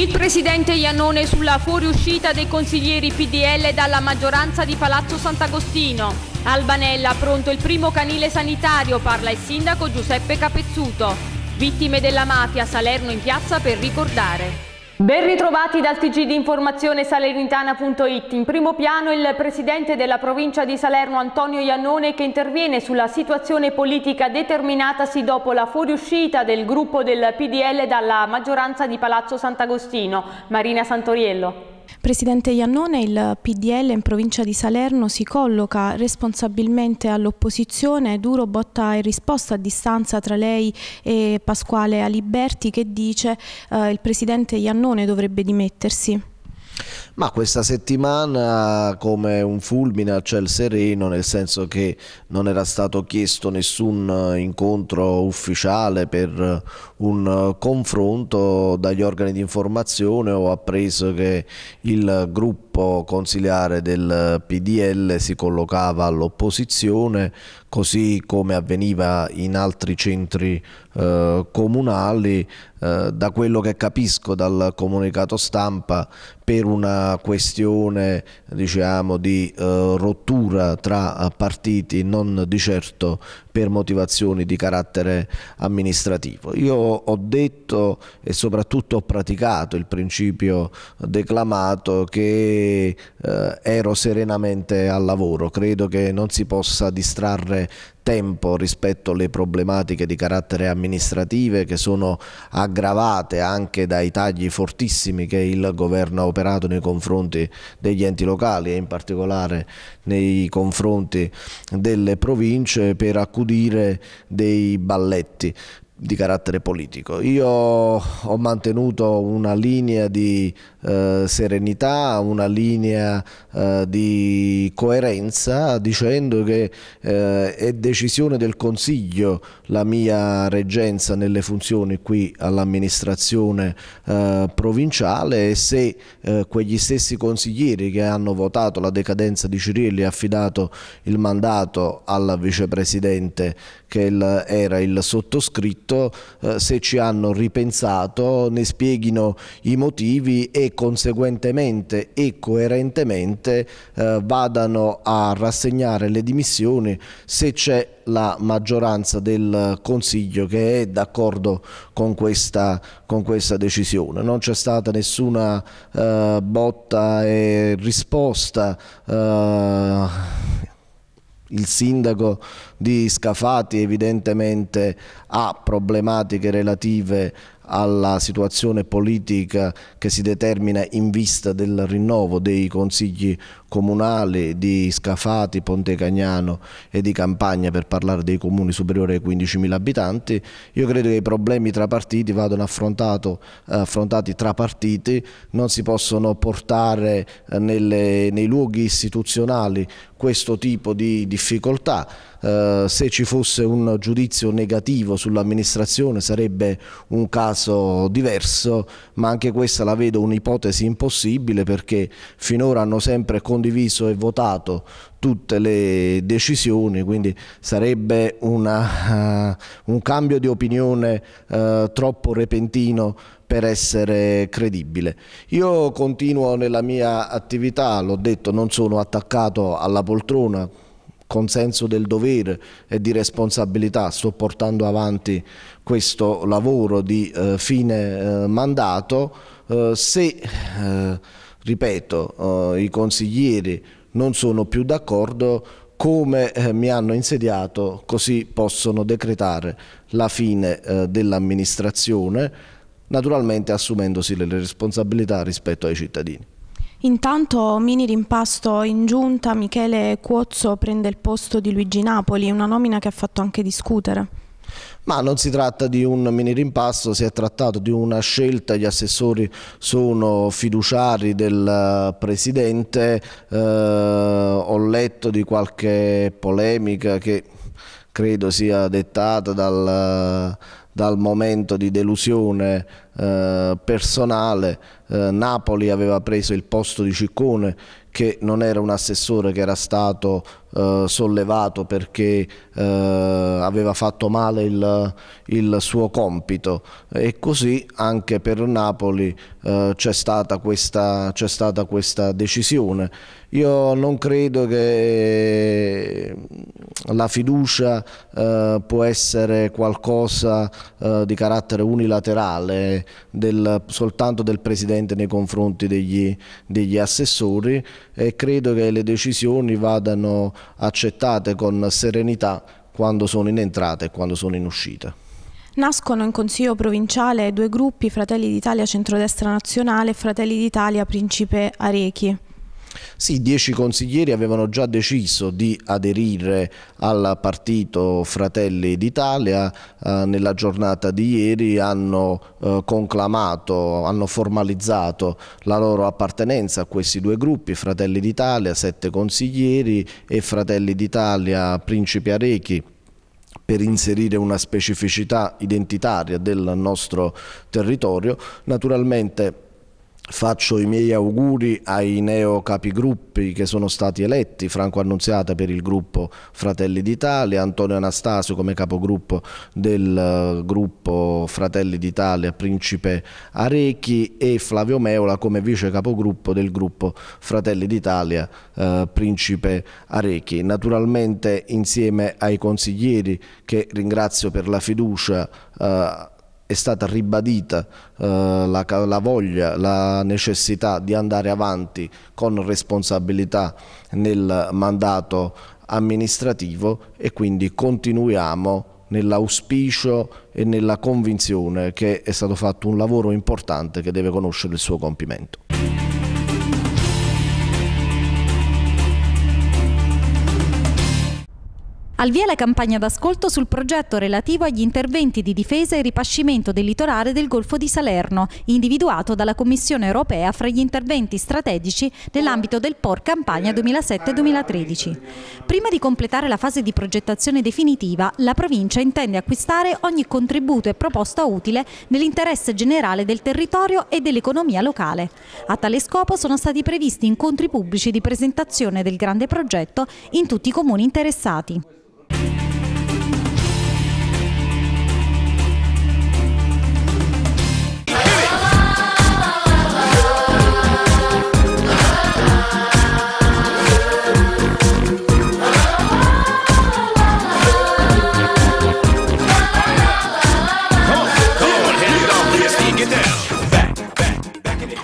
Il presidente Iannone sulla fuoriuscita dei consiglieri PDL dalla maggioranza di Palazzo Sant'Agostino. Albanella pronto il primo canile sanitario, parla il sindaco Giuseppe Capezzuto. Vittime della mafia, Salerno in piazza per ricordare. Ben ritrovati dal TG di informazione salernitana.it. In primo piano il presidente della provincia di Salerno Antonio Iannone che interviene sulla situazione politica determinatasi dopo la fuoriuscita del gruppo del PDL dalla maggioranza di Palazzo Sant'Agostino. Marina Santoriello. Presidente Iannone, il PDL in provincia di Salerno si colloca responsabilmente all'opposizione, duro botta e risposta a distanza tra lei e Pasquale Aliberti che dice eh, il Presidente Iannone dovrebbe dimettersi ma questa settimana come un fulmine a ciel sereno, nel senso che non era stato chiesto nessun eh, incontro ufficiale per eh, un eh, confronto dagli organi di informazione, ho appreso che il gruppo consiliare del PDL si collocava all'opposizione, così come avveniva in altri centri eh, comunali, eh, da quello che capisco dal comunicato stampa per una questione diciamo, di eh, rottura tra eh, partiti, non di certo per motivazioni di carattere amministrativo. Io ho detto e soprattutto ho praticato il principio declamato che eh, ero serenamente al lavoro, credo che non si possa distrarre tempo rispetto alle problematiche di carattere amministrative che sono aggravate anche dai tagli fortissimi che il governo ha operato nei confronti degli enti locali e in particolare nei confronti delle province per accudire dei balletti di carattere politico. Io ho mantenuto una linea di eh, serenità, una linea eh, di coerenza dicendo che eh, è decisione del Consiglio la mia reggenza nelle funzioni qui all'amministrazione eh, provinciale e se eh, quegli stessi consiglieri che hanno votato la decadenza di Cirilli e affidato il mandato al vicepresidente che il, era il sottoscritto, eh, se ci hanno ripensato, ne spieghino i motivi e conseguentemente e coerentemente eh, vadano a rassegnare le dimissioni se c'è la maggioranza del Consiglio che è d'accordo con questa, con questa decisione. Non c'è stata nessuna eh, botta e risposta. Eh, il sindaco di Scafati evidentemente ha problematiche relative alla situazione politica che si determina in vista del rinnovo dei consigli comunali di Scafati, Ponte Cagnano e di Campagna per parlare dei comuni superiori ai 15.000 abitanti, io credo che i problemi tra partiti vadano affrontati tra partiti, non si possono portare eh, nelle, nei luoghi istituzionali questo tipo di difficoltà. Eh, se ci fosse un giudizio negativo sull'amministrazione sarebbe un caso diverso, ma anche questa la vedo un'ipotesi impossibile perché finora hanno sempre condiviso condiviso e votato tutte le decisioni, quindi sarebbe una, uh, un cambio di opinione uh, troppo repentino per essere credibile. Io continuo nella mia attività, l'ho detto, non sono attaccato alla poltrona, con senso del dovere e di responsabilità sto portando avanti questo lavoro di eh, fine eh, mandato. Eh, se eh, ripeto, eh, i consiglieri non sono più d'accordo, come eh, mi hanno insediato così possono decretare la fine eh, dell'amministrazione, naturalmente assumendosi le responsabilità rispetto ai cittadini. Intanto mini rimpasto in giunta, Michele Cuozzo prende il posto di Luigi Napoli, una nomina che ha fatto anche discutere. Ma non si tratta di un mini rimpasto, si è trattato di una scelta, gli assessori sono fiduciari del eh, Presidente, eh, ho letto di qualche polemica che credo sia dettata dal, dal momento di delusione eh, personale. Eh, Napoli aveva preso il posto di Ciccone che non era un assessore che era stato eh, sollevato perché eh, aveva fatto male il, il, suo compito e così anche per Napoli eh, c'è stata, stata, questa decisione io non credo che eh, la fiducia eh, può essere qualcosa eh, di carattere unilaterale del, soltanto del Presidente nei confronti degli, degli, assessori e credo che le decisioni vadano accettate con serenità quando sono in entrata e quando sono in uscita. Nascono in Consiglio Provinciale due gruppi, Fratelli d'Italia Centrodestra Nazionale e Fratelli d'Italia Principe Arechi. Sì, dieci consiglieri avevano già deciso di aderire al partito Fratelli d'Italia, eh, nella giornata di ieri hanno eh, conclamato, hanno formalizzato la loro appartenenza a questi due gruppi, Fratelli d'Italia, sette consiglieri e Fratelli d'Italia Principi Arechi per inserire una specificità identitaria del nostro territorio. Naturalmente Faccio i miei auguri ai neo capigruppi che sono stati eletti, Franco Annunziata per il gruppo Fratelli d'Italia, Antonio Anastasio come capogruppo del eh, gruppo Fratelli d'Italia Principe Arechi e Flavio Meola come vice capogruppo del gruppo Fratelli d'Italia eh, Principe Arechi. Naturalmente insieme ai consiglieri che ringrazio per la fiducia eh, è stata ribadita eh, la, la, voglia, la necessità di andare avanti con responsabilità nel mandato amministrativo e quindi continuiamo nell'auspicio e nella convinzione che è stato fatto un lavoro importante che deve conoscere il suo compimento. Al via la campagna d'ascolto sul progetto relativo agli interventi di difesa e ripascimento del litorale del Golfo di Salerno, individuato dalla Commissione europea fra gli interventi strategici nell'ambito del POR Campagna 2007-2013. Prima di completare la fase di progettazione definitiva, la provincia intende acquistare ogni contributo e proposta utile nell'interesse generale del territorio e dell'economia locale. A tale scopo sono stati previsti incontri pubblici di presentazione del grande progetto in tutti i comuni interessati.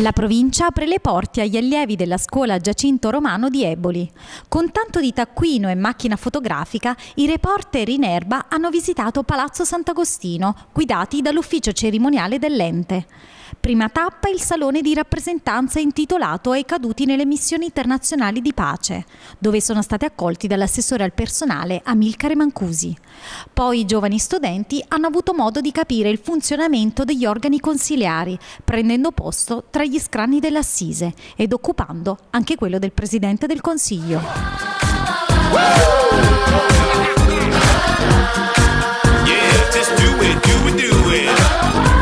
La provincia apre le porte agli allievi della scuola Giacinto Romano di Eboli. Con tanto di taccuino e macchina fotografica, i reporter in erba hanno visitato Palazzo Sant'Agostino, guidati dall'ufficio cerimoniale dell'ente. Prima tappa il salone di rappresentanza intitolato ai caduti nelle missioni internazionali di pace, dove sono stati accolti dall'assessore al personale Amilcare Mancusi. Poi i giovani studenti hanno avuto modo di capire il funzionamento degli organi consiliari, prendendo posto tra gli scranni dell'assise ed occupando anche quello del Presidente del Consiglio. Yeah, just do do do it, it, it.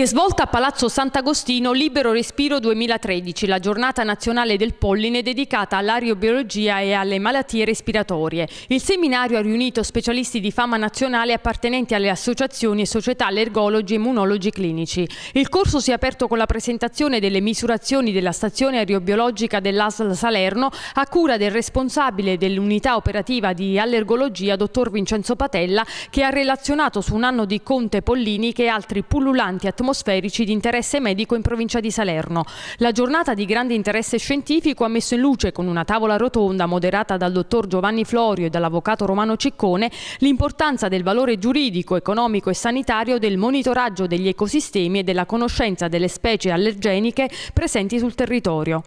Si è svolta a Palazzo Sant'Agostino Libero Respiro 2013, la giornata nazionale del polline dedicata all'aerobiologia e alle malattie respiratorie. Il seminario ha riunito specialisti di fama nazionale appartenenti alle associazioni e società allergologi e immunologi clinici. Il corso si è aperto con la presentazione delle misurazioni della stazione aerobiologica dell'ASL Salerno a cura del responsabile dell'unità operativa di allergologia, dottor Vincenzo Patella, che ha relazionato su un anno di Conte Pollini che altri pullulanti atmosferici atmosferici di interesse medico in provincia di Salerno. La giornata di grande interesse scientifico ha messo in luce con una tavola rotonda moderata dal dottor Giovanni Florio e dall'avvocato Romano Ciccone l'importanza del valore giuridico, economico e sanitario del monitoraggio degli ecosistemi e della conoscenza delle specie allergeniche presenti sul territorio.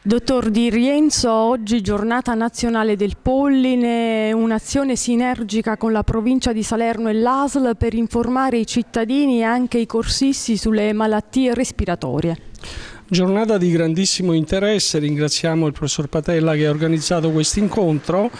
Dottor Di Rienzo, oggi giornata nazionale del polline, un'azione sinergica con la provincia di Salerno e l'ASL per informare i cittadini e anche i corsisti sulle malattie respiratorie. Giornata di grandissimo interesse, ringraziamo il professor Patella che ha organizzato questo incontro.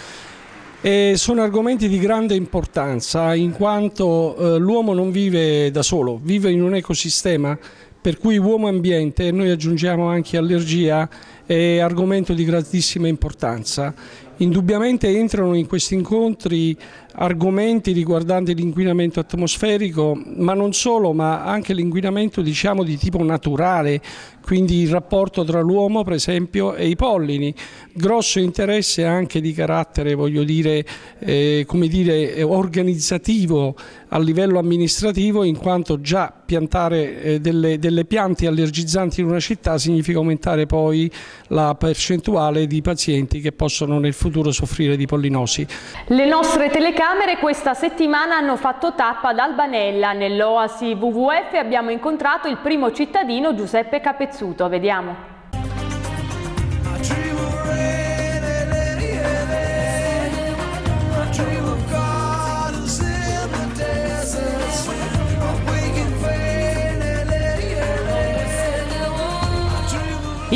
E sono argomenti di grande importanza in quanto eh, l'uomo non vive da solo, vive in un ecosistema per cui uomo ambiente e noi aggiungiamo anche allergia è argomento di grandissima importanza. Indubbiamente entrano in questi incontri argomenti riguardanti l'inquinamento atmosferico, ma non solo, ma anche l'inquinamento diciamo, di tipo naturale, quindi il rapporto tra l'uomo per esempio e i pollini. Grosso interesse anche di carattere voglio dire, eh, come dire, organizzativo a livello amministrativo in quanto già piantare eh, delle, delle piante allergizzanti in una città significa aumentare poi la percentuale di pazienti che possono nel futuro soffrire di pollinosi. Le nostre telecamere Camere questa settimana hanno fatto tappa ad Albanella. Nell'Oasi WWF abbiamo incontrato il primo cittadino Giuseppe Capezzuto. Vediamo.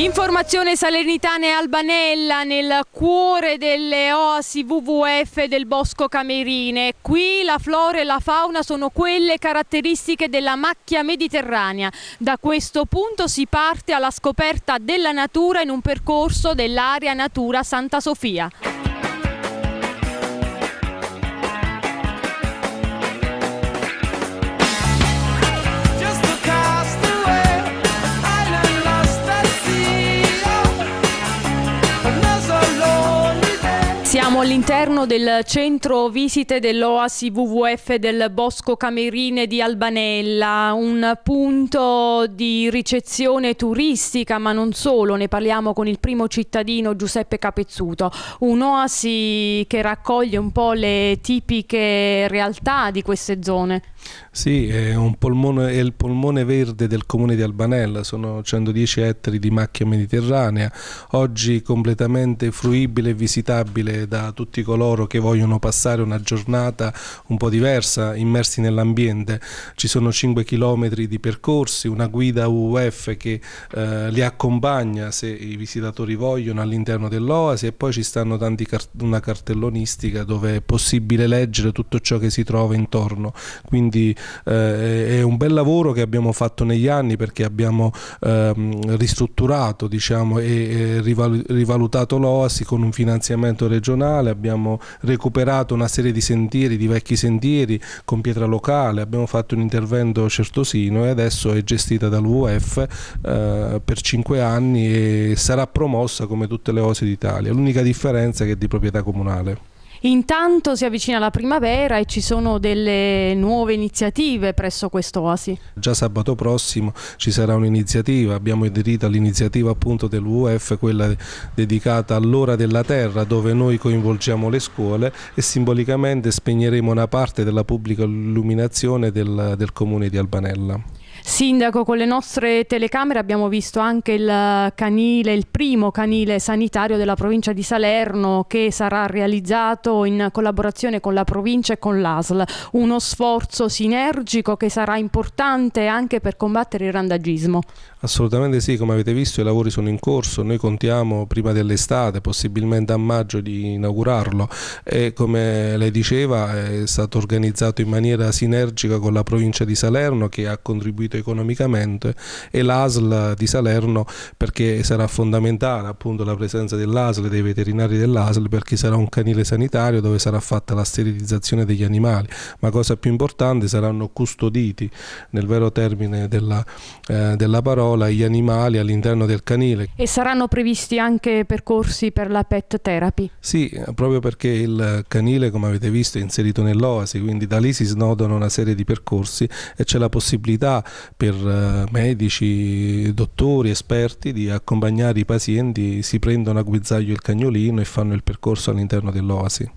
Informazione Salernitana e Albanella nel cuore delle oasi WWF del Bosco Camerine. Qui la flora e la fauna sono quelle caratteristiche della macchia mediterranea. Da questo punto si parte alla scoperta della natura in un percorso dell'area Natura Santa Sofia. all'interno del centro visite dell'OASI WWF del Bosco Camerine di Albanella, un punto di ricezione turistica, ma non solo, ne parliamo con il primo cittadino Giuseppe Capezzuto, un'oasi che raccoglie un po' le tipiche realtà di queste zone. Sì, è, polmone, è il polmone verde del comune di Albanella, sono 110 ettari di macchia mediterranea, oggi completamente fruibile e visitabile da tutti coloro che vogliono passare una giornata un po' diversa, immersi nell'ambiente. Ci sono 5 km di percorsi, una guida UUF che eh, li accompagna se i visitatori vogliono all'interno dell'Oasi e poi ci stanno tanti cart una cartellonistica dove è possibile leggere tutto ciò che si trova intorno. Quindi eh, è un bel lavoro che abbiamo fatto negli anni perché abbiamo ehm, ristrutturato diciamo, e, e rival rivalutato l'Oasi con un finanziamento regionale locale, abbiamo recuperato una serie di sentieri, di vecchi sentieri con pietra locale, abbiamo fatto un intervento certosino e adesso è gestita dall'UF eh, per 5 anni e sarà promossa come tutte le osi d'Italia. L'unica differenza è che è di proprietà comunale. Intanto si avvicina la primavera e ci sono delle nuove iniziative presso quest'oasi. Già sabato prossimo ci sarà un'iniziativa, abbiamo aderito all'iniziativa appunto dell'UF, quella dedicata all'ora della terra dove noi coinvolgiamo le scuole e simbolicamente spegneremo una parte della pubblica illuminazione del, del comune di Albanella. Sindaco, con le nostre telecamere abbiamo visto anche il canile, il primo canile sanitario della provincia di Salerno che sarà realizzato in collaborazione con la provincia e con l'ASL. Uno sforzo sinergico che sarà importante anche per combattere il randagismo. Assolutamente sì, come avete visto i lavori sono in corso, noi contiamo prima dell'estate, possibilmente a maggio di inaugurarlo e come lei diceva è stato organizzato in maniera sinergica con la provincia di Salerno che ha contribuito riuscito economicamente e l'ASL di Salerno perché sarà fondamentale appunto la presenza dell'ASL e dei veterinari dell'ASL perché sarà un canile sanitario dove sarà fatta la sterilizzazione degli animali, ma cosa più importante saranno custoditi nel vero termine della, eh, della parola gli animali all'interno del canile. E saranno previsti anche percorsi per la pet therapy? Sì, proprio perché il canile come avete visto è inserito nell'oasi, quindi da lì si snodano una serie di percorsi e c'è la possibilità per eh, medici, dottori, esperti di accompagnare i pazienti, si prendono a guizzaglio il cagnolino e fanno il percorso all'interno dell'oasi.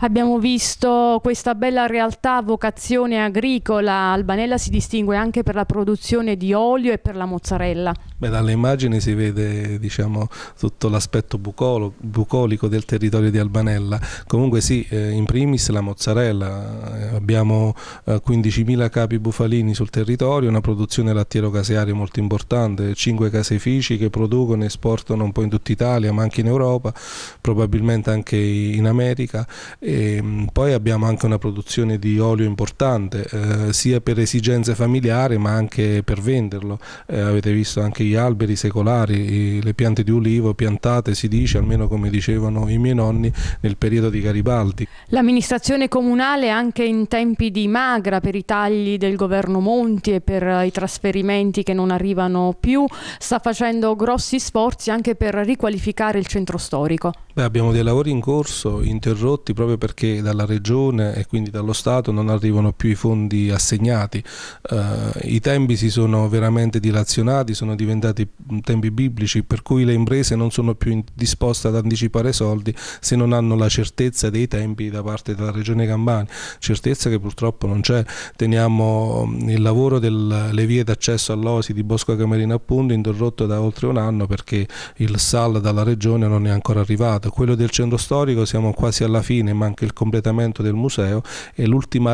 Abbiamo visto questa bella realtà vocazione agricola. Albanella si distingue anche per la produzione di olio e per la mozzarella. Beh, dalle immagini si vede diciamo, tutto l'aspetto bucolo, bucolico del territorio di Albanella. Comunque sì, eh, in primis la mozzarella, eh, abbiamo eh, 15.000 capi bufalini sul territorio, una produzione lattiero-casearia molto importante, 5 caseifici che producono e esportano un po' in tutta Italia, ma anche in Europa, probabilmente anche in America. E, ehm, mh, poi abbiamo anche una produzione di olio importante, eh, sia per esigenze familiari ma anche per venderlo. Eh, avete visto anche alberi secolari, le piante di ulivo piantate, si dice, almeno come dicevano i miei nonni, nel periodo di Garibaldi. L'amministrazione comunale anche in tempi di magra per i tagli del governo Monti e per i trasferimenti che non arrivano più, sta facendo grossi sforzi anche per riqualificare il centro storico. Beh, abbiamo dei lavori in corso, interrotti proprio perché dalla regione e quindi dallo Stato non arrivano più i fondi assegnati. Uh, I tempi si sono veramente dilazionati, sono diventati dati tempi biblici per cui le imprese non sono più disposte ad anticipare soldi se non hanno la certezza dei tempi da parte della regione Campania, certezza che purtroppo non c'è. Teniamo mm, il lavoro delle vie d'accesso all'Osi di Bosco Camerina appunto interrotto da oltre un anno perché il SAL dalla regione non è ancora arrivato, quello del centro storico siamo quasi alla fine, manca il completamento del museo e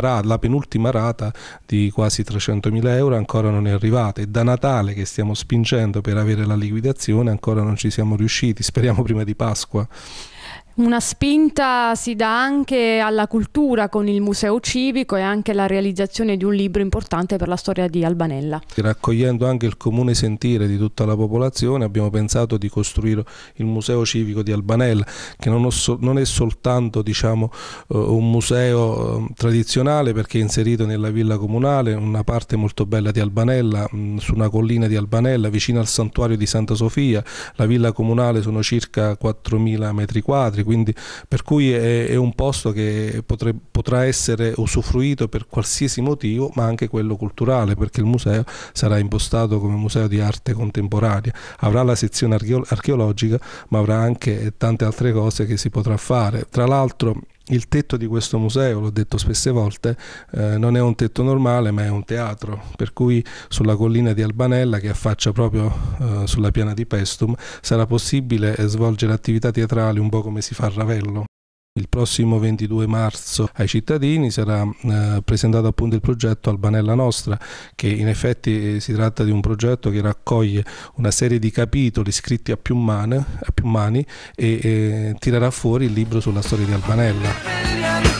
rata, la penultima rata di quasi 300.000 euro ancora non è arrivata, è da Natale che stiamo spingendo facendo per avere la liquidazione, ancora non ci siamo riusciti, speriamo prima di Pasqua. Una spinta si dà anche alla cultura con il Museo Civico e anche la realizzazione di un libro importante per la storia di Albanella. Raccogliendo anche il comune sentire di tutta la popolazione abbiamo pensato di costruire il Museo Civico di Albanella che non, è soltanto diciamo, eh, un museo ehm, tradizionale perché è inserito nella villa comunale, una parte molto bella di Albanella, mm, su una collina di Albanella vicino al santuario di Santa Sofia, la villa comunale sono circa 4.000 metri quadri quadri, quindi, per cui è, è, un posto che potre, potrà essere usufruito per qualsiasi motivo, ma anche quello culturale, perché il museo sarà impostato come museo di arte contemporanea, avrà la sezione archeologica, ma avrà anche tante altre cose che si potrà fare. Tra l'altro il tetto di questo museo, l'ho detto spesse volte, eh, non è un tetto normale ma è un teatro, per cui sulla collina di Albanella che affaccia proprio eh, sulla piana di Pestum sarà possibile svolgere attività teatrali un po' come si fa a Ravello. Il prossimo 22 marzo ai cittadini sarà eh, presentato appunto il progetto Albanella Nostra, che in effetti eh, si tratta di un progetto che raccoglie una serie di capitoli scritti a più, man, a più mani e eh, tirerà fuori il libro sulla storia di Albanella.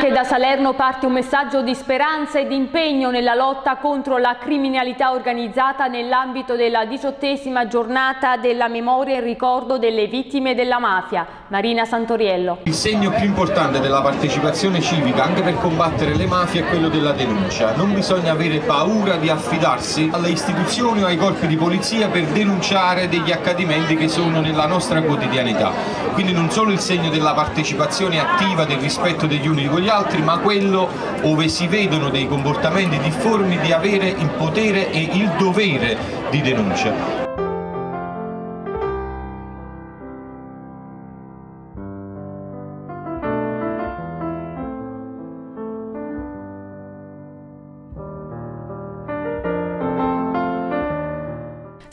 Anche da Salerno parte un messaggio di speranza e di impegno nella lotta contro la criminalità organizzata nell'ambito della diciottesima giornata della memoria e ricordo delle vittime della mafia. Marina Santoriello. Il segno più importante della partecipazione civica anche per combattere le mafie è quello della denuncia. Non bisogna avere paura di affidarsi alle istituzioni o ai corpi di polizia per denunciare degli accadimenti che sono nella nostra quotidianità. Quindi non solo il segno della partecipazione attiva, del rispetto degli uni con gli altri, ma quello dove si vedono dei comportamenti difformi di avere il potere e il dovere di denuncia.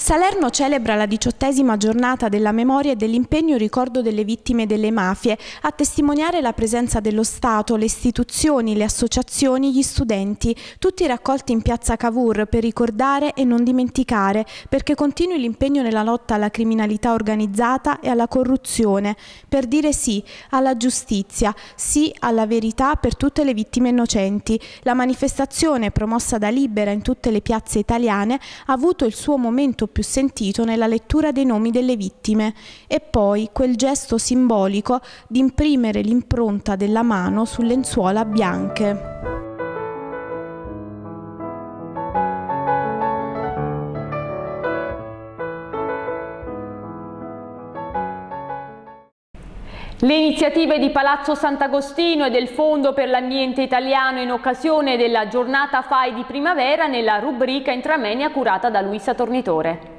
Salerno celebra la diciottesima giornata della memoria e dell'impegno ricordo delle vittime delle mafie, a testimoniare la presenza dello Stato, le istituzioni, le associazioni, gli studenti, tutti raccolti in piazza Cavour per ricordare e non dimenticare, perché continui l'impegno nella lotta alla criminalità organizzata e alla corruzione, per dire sì alla giustizia, sì alla verità per tutte le vittime innocenti. La manifestazione promossa da Libera in tutte le piazze italiane ha avuto il suo momento più più sentito nella lettura dei nomi delle vittime e poi quel gesto simbolico di imprimere l'impronta della mano su lenzuola bianche. Le iniziative di Palazzo Sant'Agostino e del Fondo per l'Ambiente Italiano in occasione della giornata FAI di primavera nella rubrica Intramenia curata da Luisa Tornitore.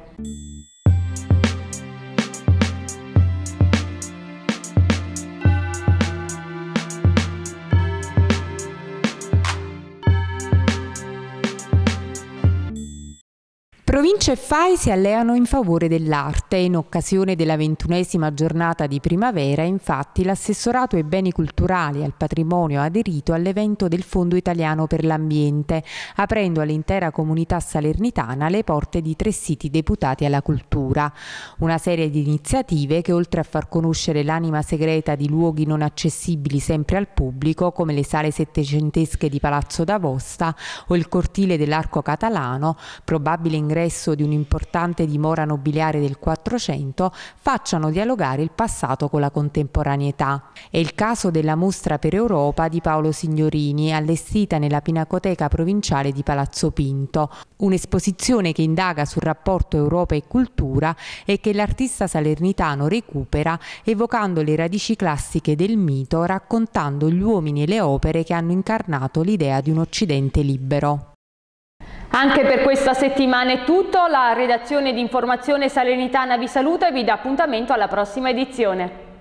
province e FAI si alleano in favore dell'arte. In occasione della ventunesima giornata di primavera, infatti, l'assessorato ai beni culturali e al patrimonio ha aderito all'evento del Fondo Italiano per l'Ambiente, aprendo all'intera comunità salernitana le porte di tre siti deputati alla cultura. Una serie di iniziative che, oltre a far conoscere l'anima segreta di luoghi non accessibili sempre al pubblico, come le sale settecentesche di Palazzo d'Avosta o il cortile dell'Arco Catalano, probabile ingresso presso di un'importante dimora nobiliare del 400 facciano dialogare il passato con la contemporaneità. È il caso della mostra per Europa di Paolo Signorini, allestita nella Pinacoteca Provinciale di Palazzo Pinto, un'esposizione che indaga sul rapporto Europa e cultura e che l'artista salernitano recupera evocando le radici classiche del mito, raccontando gli uomini e le opere che hanno incarnato l'idea di un Occidente libero. Anche per questa settimana è tutto, la redazione di Informazione Salernitana vi saluta e vi dà appuntamento alla prossima edizione.